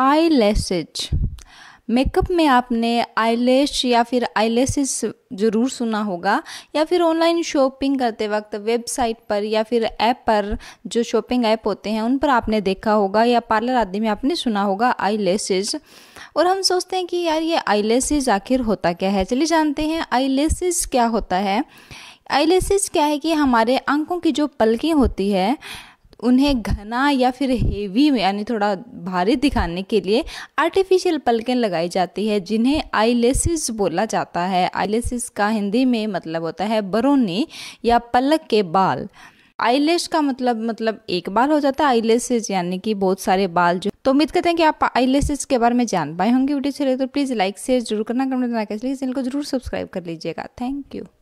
आई laces makeup में आपने eyelash या फिर आईलेसिस ज़रूर सुना होगा या फिर ऑनलाइन शॉपिंग करते वक्त वेबसाइट पर या फिर ऐप पर जो शॉपिंग ऐप होते हैं उन पर आपने देखा होगा या पार्लर आदि में आपने सुना होगा आईलेसेस और हम सोचते हैं कि यार ये आईलेसेस आखिर होता क्या है चलिए जानते हैं आईलेसेस क्या होता है आईलेसेस क्या है कि हमारे आंखों की जो पलकें होती है उन्हें घना या फिर हेवी यानी थोड़ा भारी दिखाने के लिए आर्टिफिशियल पलकें लगाई जाती है जिन्हें आईलेसिस बोला जाता है आईलेसिस का हिंदी में मतलब होता है बरोनी या पलक के बाल आईलेस का मतलब मतलब एक बाल हो जाता है आईलेसिस यानी कि बहुत सारे बाल जो तो उम्मीद करते हैं कि आप आईलेसिस के बारे में जान पाए होंगे वीडियो चले तो प्लीज़ लाइक शेयर जरूर करना कमेंट करना कैसे चैनल को जरूर सब्सक्राइब कर लीजिएगा थैंक यू